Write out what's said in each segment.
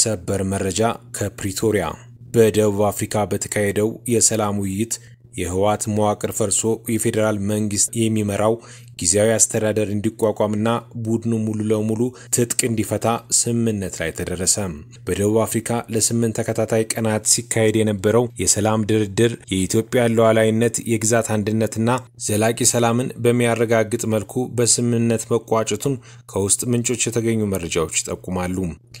ሰበር መረጃ ከፕሪቶሪያ በደቡብ አፍሪካ በተካሄደው የሰላም ውይይት የህወሓት መዋቅር ፈርሶ የፌዴራል መንግስት የሚመራው ጊዜያዊ አስተዳደር እንዲቋቋምና ቡድኑ ሙሉ ለሙሉ ትጥቅ እንዲፈታ ስምምነት ላይ ተደረሰ። በደቡብ አፍሪካ ለስምንት ተከታታይ ቀናት ሲካሄድ የነበረው የሰላም ድርድር የኢትዮጵያ ሉዓላዊነት፣ የግዛት አንድነትና ዘላቂ ሰላምን በሚያረጋግጥ መልኩ በስምምነት መቋጨቱን ከውስጥ ምንጮች የተገኙ መረጃዎች ይጠቁማሉ።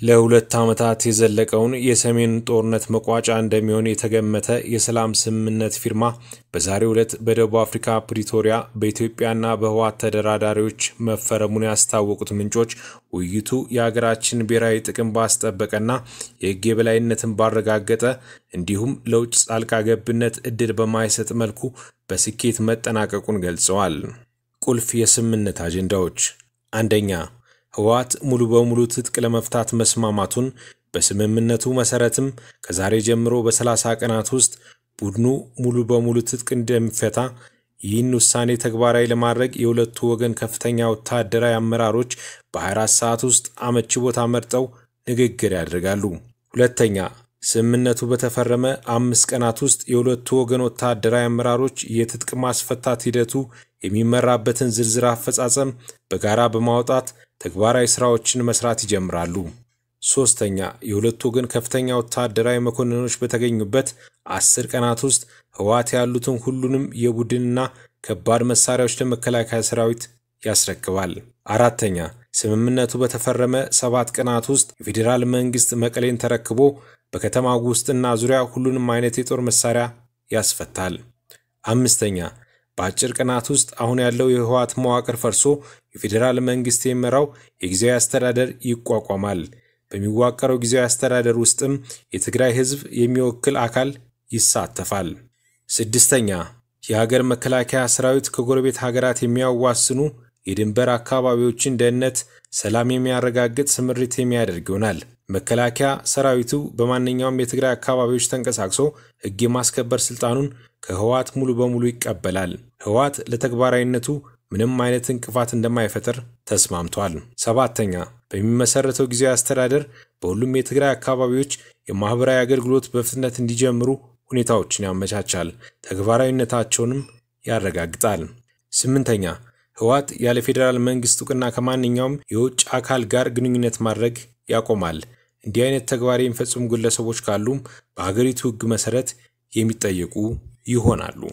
ለሁለት ዓመታት የዘለቀውን የሰሜን ጦርነት መቋጫ እንደሚሆን የተገመተ የሰላም ስምምነት ፊርማ በዛሬው ዕለት በደቡብ አፍሪካ ፕሪቶሪያ በኢትዮጵያና በህዋ ሰባት ተደራዳሪዎች መፈረሙን ያስታወቁት ምንጮች ውይይቱ የሀገራችን ብሔራዊ ጥቅም ባስጠበቀና የህግ የበላይነትን ባረጋገጠ እንዲሁም ለውጭ ጣልቃ ገብነት እድል በማይሰጥ መልኩ በስኬት መጠናቀቁን ገልጸዋል። ቁልፍ የስምምነት አጀንዳዎች አንደኛ ህወሓት ሙሉ በሙሉ ትጥቅ ለመፍታት መስማማቱን በስምምነቱ መሰረትም ከዛሬ ጀምሮ በ30 ቀናት ውስጥ ቡድኑ ሙሉ በሙሉ ትጥቅ እንደሚፈታ ይህን ውሳኔ ተግባራዊ ለማድረግ የሁለቱ ወገን ከፍተኛ ወታደራዊ አመራሮች በ24 ሰዓት ውስጥ አመቺ ቦታ መርጠው ንግግር ያደርጋሉ። ሁለተኛ፣ ስምምነቱ በተፈረመ አምስት ቀናት ውስጥ የሁለቱ ወገን ወታደራዊ አመራሮች የትጥቅ ማስፈታት ሂደቱ የሚመራበትን ዝርዝር አፈጻጸም በጋራ በማውጣት ተግባራዊ ስራዎችን መስራት ይጀምራሉ። ሶስተኛ የሁለቱ ወገን ከፍተኛ ወታደራዊ መኮንኖች በተገኙበት አስር ቀናት ውስጥ ህወሓት ያሉትን ሁሉንም የቡድንና ከባድ መሳሪያዎች ለመከላከያ ሰራዊት ያስረክባል። አራተኛ ስምምነቱ በተፈረመ ሰባት ቀናት ውስጥ የፌዴራል መንግስት መቀሌን ተረክቦ በከተማ ውስጥና ዙሪያ ሁሉንም አይነት የጦር መሳሪያ ያስፈታል። አምስተኛ በአጭር ቀናት ውስጥ አሁን ያለው የህወሓት መዋቅር ፈርሶ የፌዴራል መንግስት የሚመራው የጊዜያዊ አስተዳደር ይቋቋማል። በሚዋቀረው ጊዜያዊ አስተዳደር ውስጥም የትግራይ ህዝብ የሚወክል አካል ይሳተፋል። ስድስተኛ የሀገር መከላከያ ሰራዊት ከጎረቤት ሀገራት የሚያዋስኑ የድንበር አካባቢዎችን ደህንነት፣ ሰላም የሚያረጋግጥ ስምሪት የሚያደርግ ይሆናል። መከላከያ ሰራዊቱ በማንኛውም የትግራይ አካባቢዎች ተንቀሳቅሶ ህግ የማስከበር ስልጣኑን ከህወሓት ሙሉ በሙሉ ይቀበላል። ህወሓት ለተግባራዊነቱ ምንም አይነት እንቅፋት እንደማይፈጥር ተስማምቷል። ሰባተኛ በሚመሰረተው ጊዜያዊ አስተዳደር በሁሉም የትግራይ አካባቢዎች የማህበራዊ አገልግሎት በፍጥነት እንዲጀምሩ ሁኔታዎችን ያመቻቻል፣ ተግባራዊነታቸውንም ያረጋግጣል። ስምንተኛ ህወሓት ያለ ፌዴራል መንግስት እውቅና ከማንኛውም የውጭ አካል ጋር ግንኙነት ማድረግ ያቆማል። እንዲህ አይነት ተግባር የሚፈጽሙ ግለሰቦች ካሉም በሀገሪቱ ህግ መሰረት የሚጠየቁ ይሆናሉ።